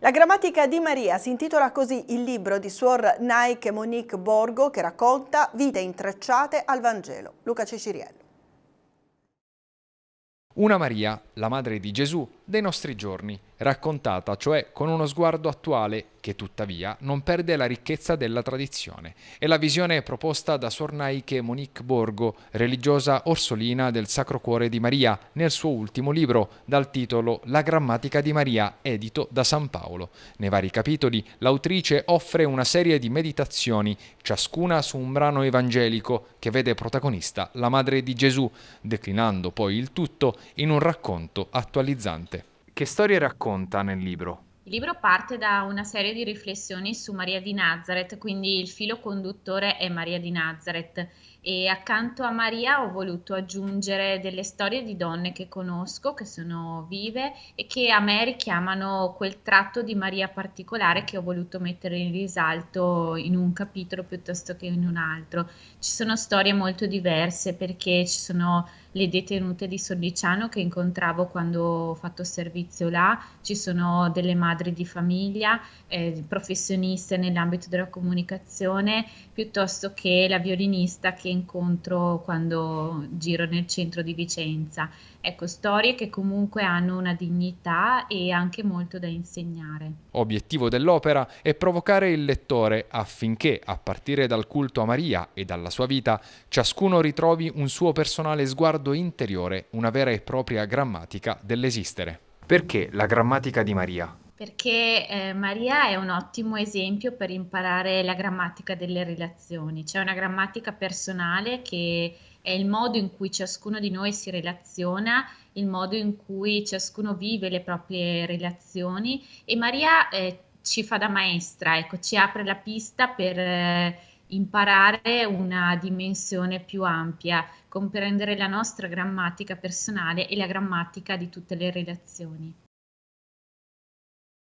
La grammatica di Maria si intitola così il libro di Suor Nike Monique Borgo che racconta vite intrecciate al Vangelo. Luca Ceciriello. Una Maria, la madre di Gesù, dei nostri giorni, raccontata cioè con uno sguardo attuale che tuttavia non perde la ricchezza della tradizione È la visione proposta da Sor Naike Monique Borgo, religiosa orsolina del Sacro Cuore di Maria, nel suo ultimo libro dal titolo La grammatica di Maria, edito da San Paolo. Nei vari capitoli l'autrice offre una serie di meditazioni, ciascuna su un brano evangelico che vede protagonista la Madre di Gesù, declinando poi il tutto in un racconto attualizzante che storie racconta nel libro? Il libro parte da una serie di riflessioni su Maria di Nazareth, quindi il filo conduttore è Maria di Nazareth e accanto a Maria ho voluto aggiungere delle storie di donne che conosco, che sono vive e che a me richiamano quel tratto di Maria particolare che ho voluto mettere in risalto in un capitolo piuttosto che in un altro. Ci sono storie molto diverse perché ci sono le detenute di Sollicciano che incontravo quando ho fatto servizio là, ci sono delle madri di famiglia, eh, professioniste nell'ambito della comunicazione, piuttosto che la violinista che incontro quando giro nel centro di Vicenza. Ecco, storie che comunque hanno una dignità e anche molto da insegnare. Obiettivo dell'opera è provocare il lettore affinché, a partire dal culto a Maria e dalla sua vita, ciascuno ritrovi un suo personale sguardo sguardo interiore, una vera e propria grammatica dell'esistere. Perché la grammatica di Maria? perché eh, Maria è un ottimo esempio per imparare la grammatica delle relazioni, c'è una grammatica personale che è il modo in cui ciascuno di noi si relaziona, il modo in cui ciascuno vive le proprie relazioni e Maria eh, ci fa da maestra, ecco, ci apre la pista per... Eh, imparare una dimensione più ampia, comprendere la nostra grammatica personale e la grammatica di tutte le relazioni.